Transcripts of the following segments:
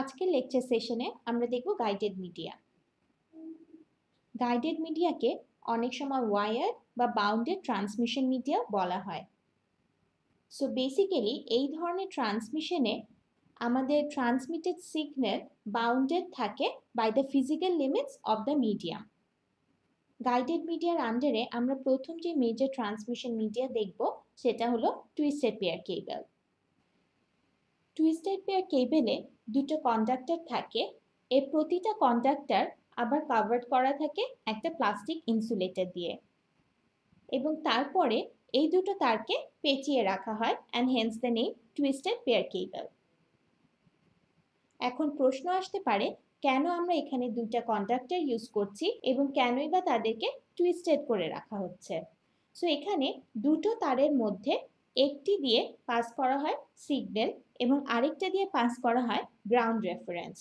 আজকের লেকচার সেশনে আমরা দেখব গাইডেড মিডিয়া গাইডেড মিডিয়াকে অনেক সময় ওয়ার বা বাউন্ডেড ট্রান্সমিশন মিডিয়া বলা হয় সো বেসিক্যালি এই ধরনের ট্রান্সমিশনে আমাদের ট্রান্সমিটেড সিগন্যাল বাউন্ডেড থাকে by the physical limits of the medium guided মিডিয়ার আন্ডারে আমরা প্রথম যে মেজর ট্রান্সমিশন মিডিয়া দেখব সেটা হলো twisted pair cable twisted pair কেবেলে দুটো কন্ডাক্টর থাকে এই প্রতিটা কন্ডাক্টর আবার কাভার্ড করা থাকে একটা প্লাস্টিক ইনসুলেটর দিয়ে এবং তারপরে এই দুটো তারকে পেঁচিয়ে রাখা হয় and hence the name twisted pair cable এখন প্রশ্ন আসতে পারে কেন আমরা এখানে দুইটা কন্ডাক্টর ইউজ করছি এবং কেনই বা তাদেরকে টুইস্টেড করে রাখা হচ্ছে সো এখানে দুটো তারের মধ্যে একটি দিয়ে পাস করা হয় সিগন্যাল এবং আরেকটা দিয়ে পাস করা হয় গ্রাউন্ড রেফারেন্স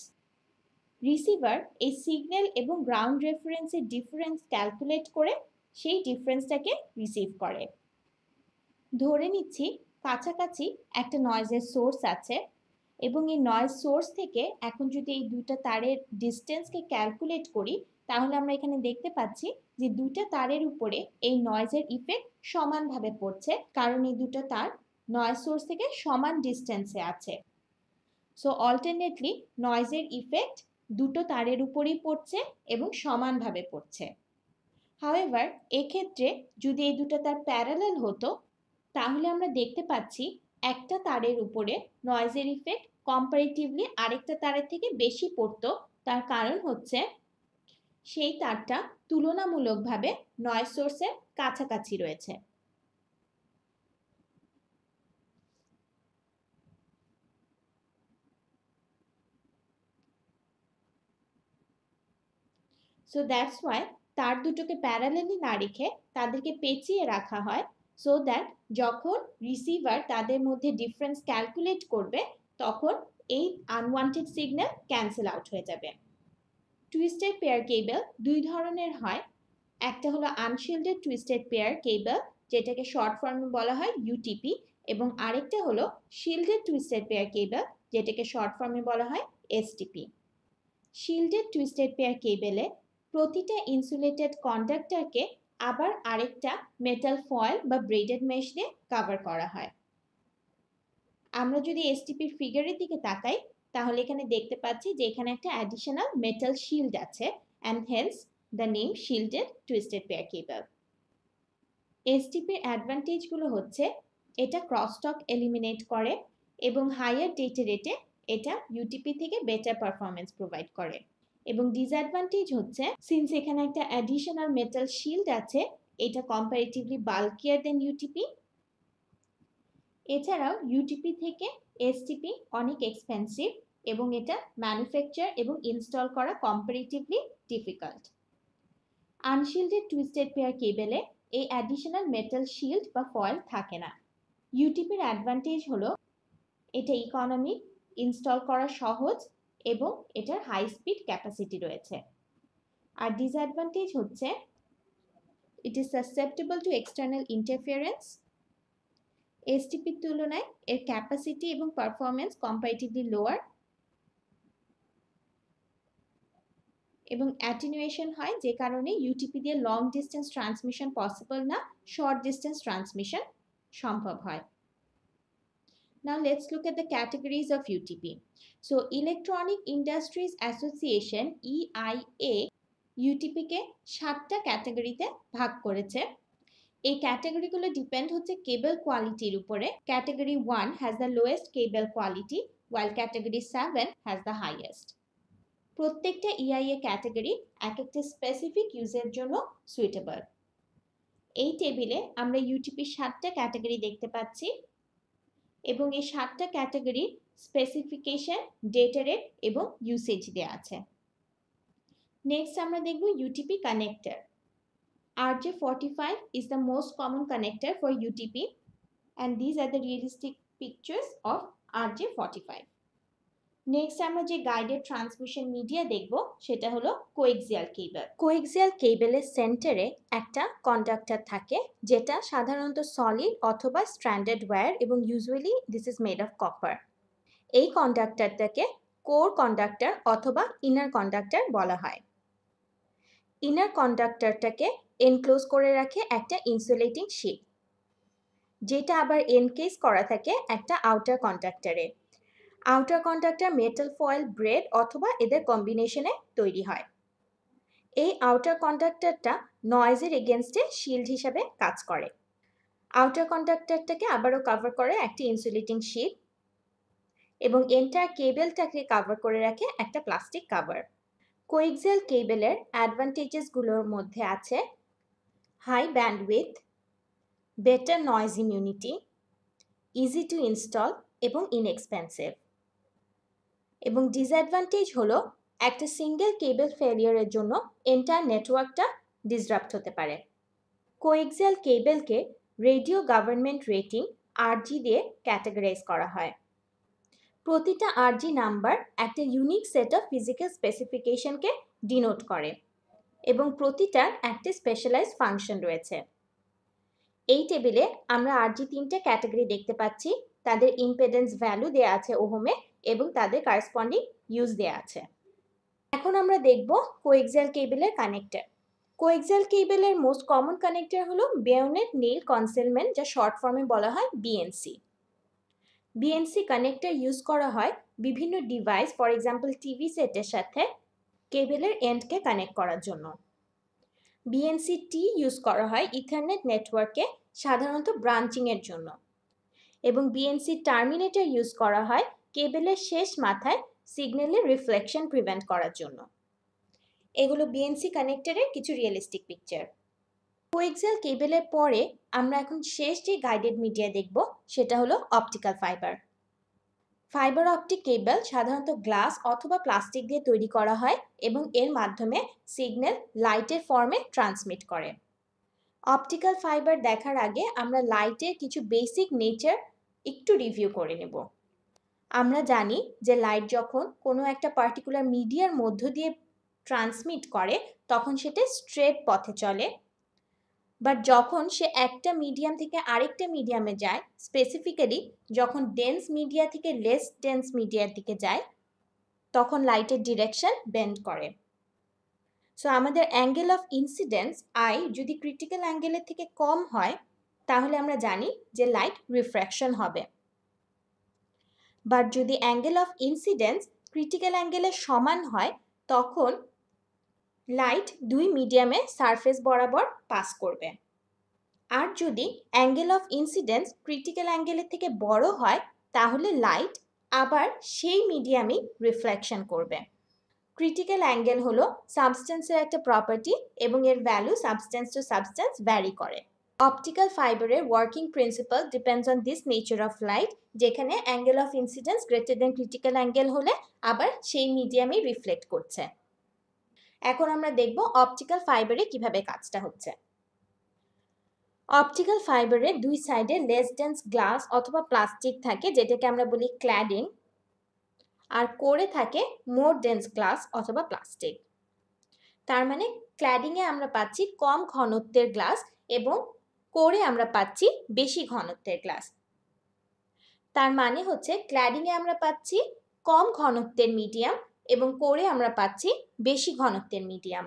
রিসিভার এই সিগন্যাল এবং গ্রাউন্ড রেফারেন্সের ডিফারেন্স ক্যালকুলেট করে সেই ডিফারেন্সটাকে রিসিভ করে ধরে নিচ্ছি কাছাকাছি একটা নয়েজের সোর্স আছে এবং এই নয়েজ সোর্স থেকে এখন যদি এই দুটা তারের ডিস্টেন্সকে ক্যালকুলেট করি তাহলে আমরা এখানে দেখতে পাচ্ছি যে দুটো তারের উপরে এই নয়েজের ইফেক্ট সমানভাবে পড়ছে কারণ এই দুটো তার নয়েজ সোর্স থেকে সমান ডিস্টেন্সে আছে সো অল্টারনেটলি নয়েজের ইফেক্ট দুটো তারের উপরেই পড়ছে এবং সমানভাবে পড়ছে হাওয়েভার এক্ষেত্রে যদি এই দুটো তার প্যারালাল হতো তাহলে আমরা দেখতে পাচ্ছি একটা তারের উপরে নয়েজের ইফেক্ট কম্পারেটিভলি আরেকটা তারের থেকে বেশি পড়তো তার কারণ হচ্ছে সেই তারটা তুলনামূলকভাবে নয় সোর্সের কাছাকাছি রয়েছে সো দ্যাটস ওয়াই তার দুটোকে প্যারালেলি না রেখে তাদেরকে পেঁচিয়ে রাখা হয় সো দ্যাট যখন রিসিভার তাদের মধ্যে ডিফারেন্স ক্যালকুলেট করবে তখন এই আনওয়ান্টেড সিগন্যাল ক্যান্সেল আউট হয়ে যাবে টুইস্টেড পেয়ার কেবল দুই ধরনের হয় একটা হলো আনশিল্ডেড টুইস্টেড পেয়ার কেবল যেটাকে শর্ট ফর্মে বলা হয় ইউটিপি এবং আরেকটা হলো শিল্ডেড টুইস্টেড পেয়ার কেবল যেটাকে শর্ট ফর্মে বলা হয় এসটিপি শিল্ডেড টুইস্টেড পেয়ার কেবেলে প্রতিটা ইনসুলেটেড কন্ডাক্টরকে আবার আরেকটা মেটাল ফয়েল বা ব্রেডেড মেশ দিয়ে কভার করা হয় আমরা যদি এসটিপির ফিগারের দিকে তাকাই তাহলে এখানে দেখতে পাচ্ছি যে এখানে একটা অ্যাডিশনাল মেটাল শিল্ড আছে and hence the name shielded twisted pair cable এসটিপির অ্যাডভান্টেজগুলো হচ্ছে এটা ক্রসটক এলিমিনেট করে এবং হায়ার ডেটে রেটে এটা ইউটিপি থেকে বেটার পারফরমেন্স প্রোভাইড করে এবং ডিসঅ্যাডভান্টেজ হচ্ছে সিন্স এখানে একটা অ্যাডিশনাল মেটাল শিল্ড আছে এটা কম্পারেটিভলি বাল্কিয়ার দেন ইউটিপি এছাড়াও ইউটিপি থেকে এসটিপি অনেক এক্সপেন্সিভ এবং এটা ম্যানুফ্যাকচার এবং ইনস্টল করা comparatively difficult unshielded twisted pair কেবেলে এই অ্যাডিশনাল মেটাল শিল্ড বা ফয়েল থাকে না ইউটিপির অ্যাডভান্টেজ হলো এটা ইকোনমি ইনস্টল করা সহজ এবং এটার হাই স্পিড ক্যাপাসিটি রয়েছে আর ডিসঅ্যাডভান্টেজ হচ্ছে it is susceptible to external interference এসটিপির তুলনায় এর ক্যাপাসিটি এবং পারফরমেন্স কম্পারেটিভলি লোয়ার এবং অ্যাটিনুয়েশন হয় যে কারণে ইউটিপি দিয়ে লং ডিস্টেন্স ট্রান্সমিশন পসিবল না শর্ট ডিস্টেন্স ট্রান্সমিশন সম্ভব হয় Now let's look at the categories of UTP. So Electronic Industries Association EIA UTP কে সাতটা ক্যাটাগরিতে ভাগ করেছে এই ক্যাটাগরিগুলো ডিপেন্ড হচ্ছে কেবল কোয়ালিটির উপরে category one has the lowest cable quality while category seven has the highest প্রত্যেকটা ইআইএ e ক্যাটাগরি এক একটা স্পেসিফিক ইউজের জন্য সুইটেবল এই টেবিলে আমরা ইউটিপির সাতটা ক্যাটাগরি দেখতে পাচ্ছি এবং এই সাতটা ক্যাটাগরি স্পেসিফিকেশন ডেটা রেট এবং ইউসেজ দেওয়া আছে নেক্সট আমরা দেখব UTP connector RJ45 is the most common connector for UTP and these are the realistic pictures of RJ45. Next আমরা যে গাইডেড ট্রান্সমিশন মিডিয়া দেখব সেটা হলো কোএক্সিয়াল কেবল কোএক্সিয়াল কেবলের সেন্টারে একটা কন্ডাক্টর থাকে যেটা সাধারণত সলিড অথবা স্ট্যান্ডার্ড ওয়্যার এবং usually this is made of copper এই কন্ডাক্টরটাকে কোর কন্ডাক্টর অথবা ইনার কন্ডাক্টর বলা হয় ইনার কন্ডাক্টরটাকে এনক্লোজ করে রাখে একটা ইনসুলেটিং শিট যেটা আবার এনকেস করা থাকে একটা আউটার কন্ট্রাক্টারে outer conductor metal foil braid অথবা এদের কম্বিনেশনে তৈরি হয় এই আউটার কন্ট্রাক্টারটা নয়েজের এগেনস্টে শিল্ড হিসাবে কাজ করে আউটার কন্ট্রাক্টারটাকে আবারও কভার করে একটি ইনসুলেটিং শিট এবং এন্টার কেবেলটাকে কভার করে রাখে একটা প্লাস্টিক কাভার কোয়েকজেল কেবেলের অ্যাডভান্টেজেসগুলোর মধ্যে আছে high bandwidth, better noise immunity, easy to install এবং inexpensive. এবং ডিসঅ্যাডভান্টেজ হলো একটা সিঙ্গেল কেবল ফেলিয়ারের জন্য এন্টার নেটওয়ার্কটা ডিসরাপ্ট হতে পারে কোএক্সিয়াল কেবলকে রেডিও গভর্নমেন্ট রেটিং আরজি দিয়ে ক্যাটাগরাইজ করা হয় প্রতিটা আরজি নাম্বার একটা ইউনিক সেট অফ ফিজিক্যাল স্পেসিফিকেশনকে ডিনোট করে এবং প্রতিটার একটি স্পেশালাইজ ফাংশন রয়েছে এই টেবিলে আমরা আর যে তিনটে ক্যাটাগরি দেখতে পাচ্ছি তাদের ইম্পেডেন্স ভ্যালু দেয়া আছে ওহোমে এবং তাদের কারেসপন্ডিং ইউজ দেয়া আছে এখন আমরা দেখব কোএক্সেল কেবলের কানেক্টার কোএক্সেল কেবলের মোস্ট কমন কানেক্টার হলো বেয়নেট নীল কনসেলমেন্ট যা শর্ট ফর্মে বলা হয় বিএনসি বিএনসি কানেক্টার ইউজ করা হয় বিভিন্ন ডিভাইস ফর এক্সাম্পল টিভি সেটের সাথে কেবেলের এন্ডকে কানেক্ট করার জন্য বিএনসি টি ইউজ করা হয় ইথারনেট নেটওয়ার্কে সাধারণত ব্রাঞ্চিংয়ের জন্য এবং বিএনসি টার্মিনেটার ইউজ করা হয় কেবেলের শেষ মাথায় সিগন্যালের রিফ্লেকশন প্রিভেন্ট করার জন্য এগুলো বিএনসি কানেক্টারের কিছু রিয়েলিস্টিক পিকচার কোয়েক্সেল কেবেলের পরে আমরা এখন শেষ যে গাইডেড মিডিয়া দেখব সেটা হলো optical fibre fibre optic cable সাধারণত গ্লাস অথবা প্লাস্টিক দিয়ে তৈরি করা হয় এবং এর মাধ্যমে সিগন্যাল লাইটের ফর্মে ট্রান্সমিট করে অপটিক্যাল ফাইবার দেখার আগে আমরা লাইটের কিছু বেসিক নেচার একটু রিভিউ করে নেব আমরা জানি যে লাইট যখন কোনো একটা পার্টিকুলার মিডিয়ার মধ্য দিয়ে ট্রান্সমিট করে তখন সেটা স্ট্রেট পথে চলে বাট যখন সে একটা মিডিয়াম থেকে আরেকটা মিডিয়ামে যায় স্পেসিফিক্যালি যখন ডেন্স মিডিয়া থেকে লেস ডেন্স মিডিয়ার দিকে যায় তখন লাইটের ডিরেকশন বেন্ড করে সো আমাদের অ্যাঙ্গেল অফ ইনসিডেন্স আই যদি ক্রিটিক্যাল অ্যাঙ্গেলের থেকে কম হয় তাহলে আমরা জানি যে লাইট রিফ্র্যাকশন হবে বাট যদি অ্যাঙ্গেল অফ ইনসিডেন্স ক্রিটিক্যাল অ্যাঙ্গেলের সমান হয় তখন লাইট দুই মিডিয়ামে সারফেস বরাবর পাস করবে আর যদি অ্যাঙ্গেল অফ ইনসিডেন্স ক্রিটিক্যাল অ্যাঙ্গেলের থেকে বড় হয় তাহলে লাইট আবার সেই মিডিয়ামেই রিফ্লেকশন করবে ক্রিটিক্যাল অ্যাঙ্গেল হলো সাবস্টেন্সের একটা প্রপার্টি এবং এর value substance to substance vary করে অপটিক্যাল ফাইবারের working principal depends on this nature of light যেখানে angle of incidence greater than critical angle হলে আবার সেই মিডিয়ামই রিফ্লেক্ট করছে এখন আমরা দেখব অপটিক্যাল ফাইবারে কিভাবে কাজটা হচ্ছে অপটিক্যাল ফাইবারে দুই সাইডে লেস ডেন্স গ্লাস অথবা প্লাস্টিক থাকে যেটাকে আমরা বলি ক্ল্যাডিং আর করে থাকে মোর ডেন্স গ্লাস অথবা প্লাস্টিক তার মানে ক্ল্যাডিংয়ে আমরা পাচ্ছি কম ঘনত্বের গ্লাস এবং করে আমরা পাচ্ছি বেশি ঘনত্বের গ্লাস তার মানে হচ্ছে ক্ল্যাডিংয়ে আমরা পাচ্ছি কম ঘনত্বের মিডিয়াম এবং করে আমরা পাচ্ছি বেশি ঘনত্বের মিডিয়াম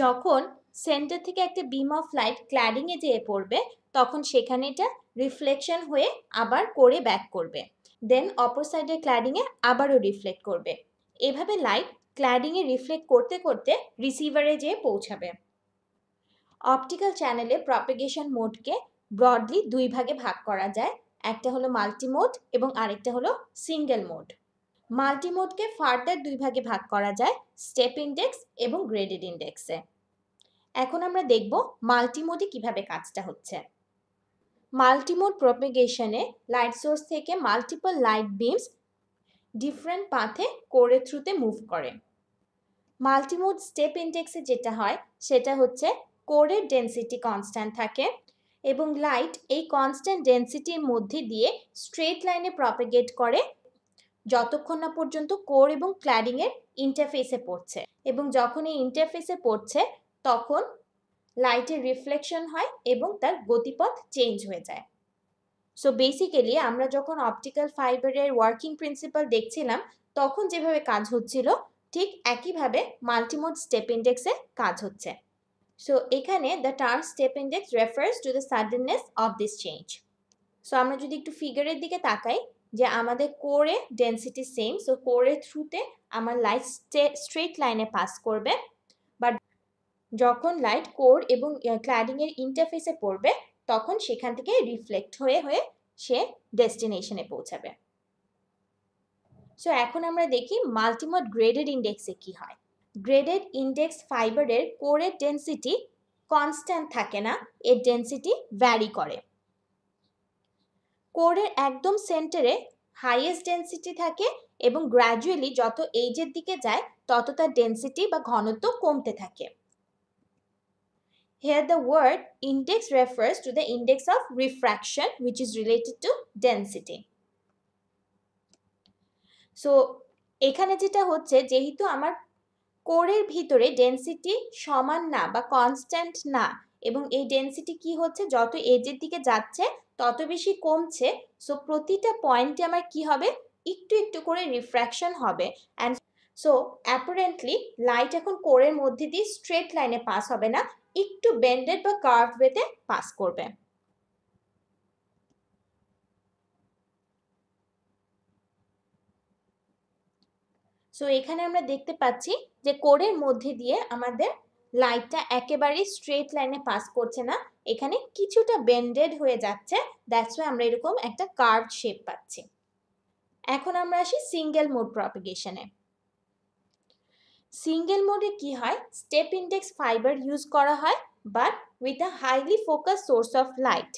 যখন সেন্টার থেকে একটা বিম অফ লাইট ক্ল্যাডিংয়ে যেয়ে পড়বে তখন সেখানে এটা রিফ্লেকশন হয়ে আবার করে ব্যাক করবে দেন অপর সাইডের ক্ল্যাডিংয়ে আবারও রিফ্লেক্ট করবে এভাবে লাইট ক্ল্যাডিংয়ে রিফ্লেক্ট করতে করতে রিসিভারে যেয়ে পৌঁছাবে অপটিক্যাল চ্যানেলে প্রপেগেশন মোডকে ব্রডলি দুই ভাগে ভাগ করা যায় একটা হলো মাল্টিমোড এবং আরেকটা হলো সিঙ্গেল মোড মাল্টিমোডকে ফার্দার দুই ভাগে ভাগ করা যায় স্টেপ ইন্ডেক্স এবং গ্রেডেড ইন্ডেক্সে এখন আমরা দেখব মাল্টিমোডে কিভাবে কাজটা হচ্ছে মাল্টিমোড প্রপেগেশনে লাইট সোর্স থেকে মাল্টিপল লাইট বিমস ডিফারেন্ট পাথে কোরে থ্রুতে মুভ করে মাল্টিমোড স্টেপ ইন্ডেক্সে যেটা হয় সেটা হচ্ছে কোরের ডেন্সিটি কনস্ট্যান্ট থাকে এবং লাইট এই কনস্ট্যান্ট ডেন্সিটির মধ্যে দিয়ে স্ট্রেট লাইনে প্রপেগেট করে যতক্ষণ না পর্যন্ত কোর এবং ক্ল্যাডিংয়ের ইন্টারফেসে পড়ছে এবং যখন এই ইন্টারফেসে পড়ছে তখন লাইটের রিফ্লেকশন হয় এবং তার গতিপথ চেঞ্জ হয়ে যায় সো বেসিক্যালি আমরা যখন অপটিক্যাল ফাইবারের ওয়ার্কিং প্রিন্সিপাল দেখছিলাম তখন যেভাবে কাজ হচ্ছিল ঠিক একইভাবে মাল্টিমোড স্টেপ ইন্ডেক্সে কাজ হচ্ছে সো এখানে the term step index refers to the suddenness of this change so আমরা যদি একটু ফিগারের দিকে তাকাই যে আমাদের কোরে ডেন্সিটি সেম সো কোরের থ্রুতে আমার লাইট স্ট্রেট লাইনে পাস করবে বাট যখন লাইট কোর এবং ক্লাডিংয়ের ইন্টারফেসে পড়বে তখন সেখান থেকে রিফ্লেক্ট হয়ে হয়ে সে ডেস্টিনেশনে পৌঁছাবে সো এখন আমরা দেখি মাল্টিমোড গ্রেডেড ইন্ডেক্সে কি হয় গ্রেডেড ইন্ডেক্স ফাইবারের কোরের ডেন্সিটি কনস্ট্যান্ট থাকে না এর ডেন্সিটি ভ্যারি করে কোরের একদম সেন্টারে হাইয়েস্ট ডেন্সিটি থাকে এবং গ্র্যাজুয়ালি যত এইজের দিকে যায় তত তার ডেন্সিটি বা ঘনত্ব কমতে থাকে here the word index refers to the index of refraction which is related to density so এখানে যেটা হচ্ছে যেহেতু আমার কোরের ভিতরে ডেন্সিটি সমান না বা কনস্ট্যান্ট না এবং এই ডেন্সিটি কি হচ্ছে যত এজের দিকে যাচ্ছে তত বেশি কমছে সো প্রতিটা পয়েন্টে আমার কি হবে একটু একটু করে রিফ্র্যাকশন হবে অ্যান্ড সো অ্যাপারেন্টলি লাইট এখন কোরের মধ্যে দিয়ে স্ট্রেট লাইনে পাস হবে না একটু বেন্ডেড বা কার্ভ ওয়েতে পাস করবে সো এখানে আমরা দেখতে পাচ্ছি যে কোরের মধ্যে দিয়ে আমাদের লাইটটা একেবারেই স্ট্রেট লাইনে পাস করছে না এখানে কিছুটা বেন্ডেড হয়ে যাচ্ছে দ্যাটস ওয়াই আমরা এরকম একটা কার্ভ শেপ পাচ্ছি এখন আমরা আসি সিঙ্গেল মোড প্রপিগেশনে সিঙ্গেল মোডে কি হয় স্টেপ ইন্ডেক্স ফাইবার ইউজ করা হয় but with a highly focus source of light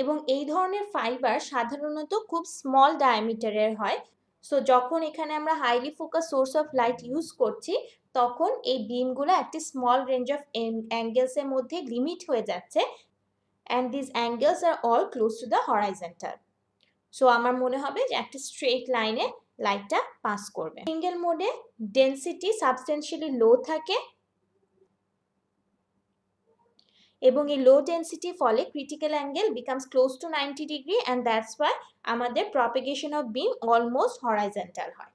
এবং এই ধরনের ফাইবার সাধারণত খুব স্মল ডায়ামিটারের হয় সো যখন এখানে আমরা highly focus source of light use করছি তখন এই বিমগুলো একটি স্মল রেঞ্জ অফ অ্যাঙ্গেলসের মধ্যে লিমিট হয়ে যাচ্ছে and this angles are all close to the horizontal so আমার মনে হবে যে একটা স্ট্রেট লাইনে লাইটটা পাস করবে সিঙ্গেল মোডে ডেন্সিটি সাবস্টেন্সিয়ালি লো থাকে এবং এই লো ডেন্সিটি ফলে critical angle becomes close to ninety degree and that's why আমাদের propagation of beam almost horizontal হয়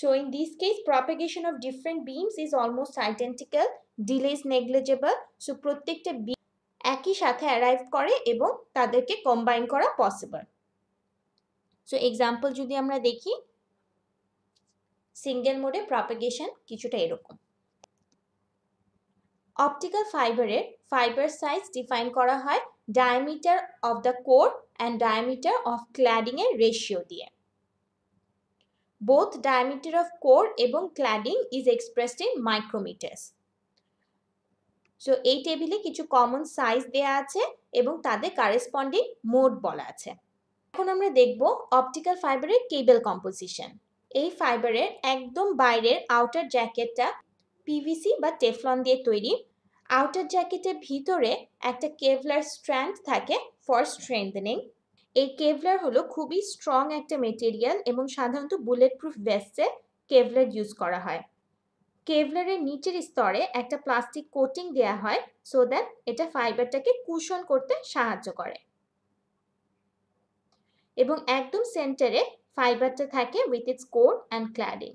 so in this case propagation of different beams is almost identical delay is negligible so প্রত্যেকটা beam একই সাথে arrive করে এবং তাদেরকে combine করা possible so example যদি আমরা দেখি সিঙ্গেল মোডে প্রপিগেশন কিছুটা এরকম অপটিক্যাল ফাইবারের ফাইবার সাইজ ডিফাইন করা হয় diameter of the core and diameter of এর রেশিও দিয়ে বোথ ডায়ামিটার অফ কোর এবং cladding is expressed in micrometres so এই টেবিলে কিছু কমন সাইজ দেয়া আছে এবং তাদের কারেসপন্ডিং মোড বলা আছে এখন আমরা দেখব অপটিক্যাল ফাইবারের কেবল কম্পোজিশন এই ফাইবারের একদম বাইরের আউটার জ্যাকেটটা পিভিসি বা টেফলন দিয়ে তৈরি আউটার জ্যাকেটের ভিতরে একটা কেভলার স্ট্র্যান্ড থাকে ফর স্ট্রেন্থেনিং এই কেভলার হলো খুবই স্ট্রং একটা মেটেরিয়াল এবং সাধারণত বুলেট প্রুফ ভেস্টে কেভলার ইউজ করা হয় কেভলারের নিচের স্তরে একটা প্লাস্টিক কোটিং দেওয়া হয় সো দ্যাট এটা ফাইবারটাকে কুশন করতে সাহায্য করে এবং একদম সেন্টারে ফাইবারটা থাকে with its core and cladding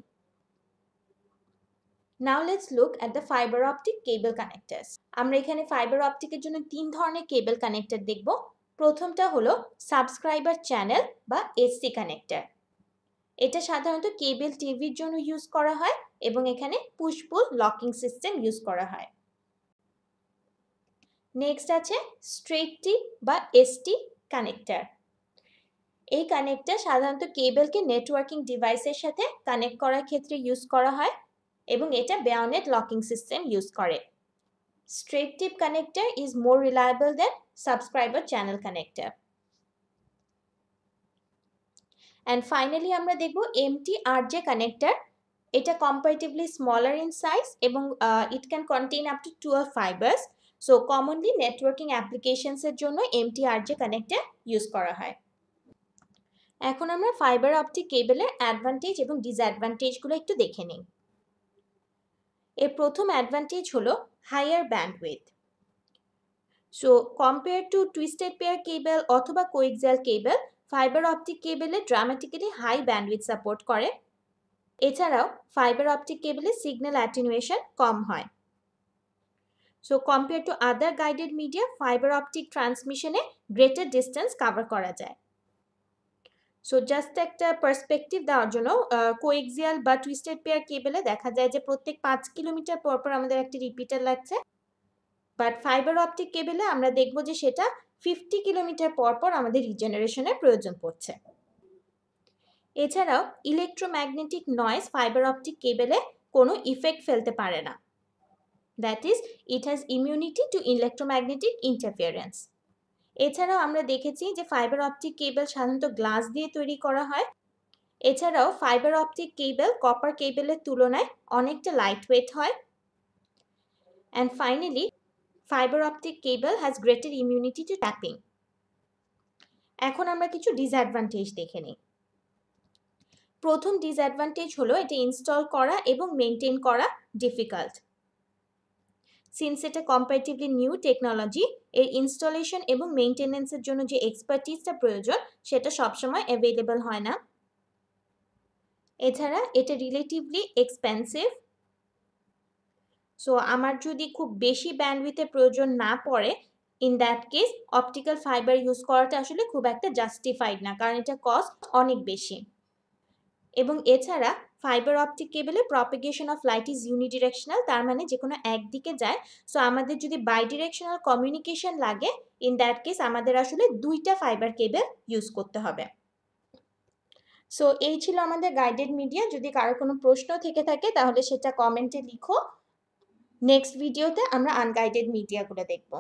now let's look at the fibre optic cable connectors আমরা এখানে ফাইবার অপটিকের জন্য তিন ধরনের কেবল কানেক্টর দেখব প্রথমটা হলো সাবস্ক্রাইবার চ্যানেল বা এসসি কানেক্টর এটা সাধারণত কেবল টিভির জন্য ইউজ করা হয় এবং এখানে পুশপুল লকিং সিস্টেম ইউজ করা হয় নেক্সট আছে স্ট্রেট টিপ বা এসটি কানেক্টর এই কানেক্টর সাধারণত কেবলকে নেটওয়ার্কিং ডিভাইসের সাথে কানেক্ট করার ক্ষেত্রে ইউজ করা হয় এবং এটা বেয়নেট লকিং সিস্টেম ইউজ করে straight tip connector is more reliable than subscriber channel connector and finally আমরা দেখব এমটি আর জে কানেক্টার এটা কম্পারিটিভলি স্মলার ইন সাইজ এবং it can contain up to twelve fibres so commonly networking অ্যাপ্লিকেশনসের জন্য MT R J connector use করা হয় এখন আমরা ফাইবার অপটিক কেবেলের অ্যাডভান্টেজ এবং ডিসঅ্যাডভান্টেজগুলো একটু দেখে নিই এর প্রথম অ্যাডভান্টেজ হলো higher bandwidth so compare to twisted pair cable অথবা কোয়েকজাল কেবল ফাইবার অপটিক কেবলে ড্রামাটিক্যালি হাই ব্যান্ডউইথ সাপোর্ট করে এছাড়াও ফাইবার অপটিক কেবলে সিগন্যাল অ্যাটিনুয়েশন কম হয় so compare to other guided media fibre optic ট্রান্সমিশনে গ্রেটার ডিস্টেন্স কাভার করা যায় সো জাস্ট একটা পার্সপেক্টিভ দেওয়ার জন্য কোএক্সিয়াল বা টুইস্টেড পেয়ার কেবেলে দেখা যায় যে প্রত্যেক পাঁচ কিলোমিটার পর পর আমাদের একটি রিপিটার লাগছে বাট ফাইবার অপটিক কেবেলে আমরা দেখব যে সেটা ফিফটি কিলোমিটার পর পর আমাদের রিজেনারেশনের প্রয়োজন পড়ছে এছাড়াও ইলেকট্রোম্যাগনেটিক নয়েজ ফাইবার অপটিক কেবেলে কোনো ইফেক্ট ফেলতে পারে না that is it has immunity to electromagnetic interference এছাড়াও আমরা দেখেছি যে ফাইবার অপটিক কেবল সাধারণত গ্লাস দিয়ে তৈরি করা হয় এছাড়াও ফাইবার অপটিক কেবল কপার কেবলের তুলনায় অনেকটা লাইট ওয়েট হয় and finally fibre optic cable has greater immunity to tapping এখন আমরা কিছু ডিসঅ্যাডভান্টেজ দেখে নিই প্রথম ডিসঅ্যাডভান্টেজ হলো এটা ইনস্টল করা এবং মেনটেন করা ডিফিকাল্ট সিন্স এটা কম্পারেটিভলি নিউ টেকনোলজি এর ইনস্টলেশন এবং মেনটেন্যান্সের জন্য যে এক্সপার্টিসটা প্রয়োজন সেটা সবসময় অ্যাভেলেবল হয় না এছাড়া এটা রিলেটিভলি এক্সপেন্সিভ সো আমার যদি খুব বেশি ব্যান্ডউইথের প্রয়োজন না পড়ে in that case optical fibre use করাটা আসলে খুব একটা জাস্টিফাইড না কারণ এটা কস্ট অনেক বেশি এবং এছাড়া ফাইবার অপটিক কেবলে propagation of light is unidirectional তার মানে যে কোনো একদিকে যায় সো আমাদের যদি বাইডিরেকশনাল কমিউনিকেশন লাগে ইন দ্যাট কেস আমাদের আসলে দুইটা ফাইবার কেবল ইউজ করতে হবে সো এই ছিল আমাদের গাইডেড মিডিয়া যদি কারো কোনো প্রশ্ন থেকে থাকে তাহলে সেটা কমেন্টে লিখো নেক্সট ভিডিওতে আমরা আনগাইডেড মিডিয়াগুলো দেখবো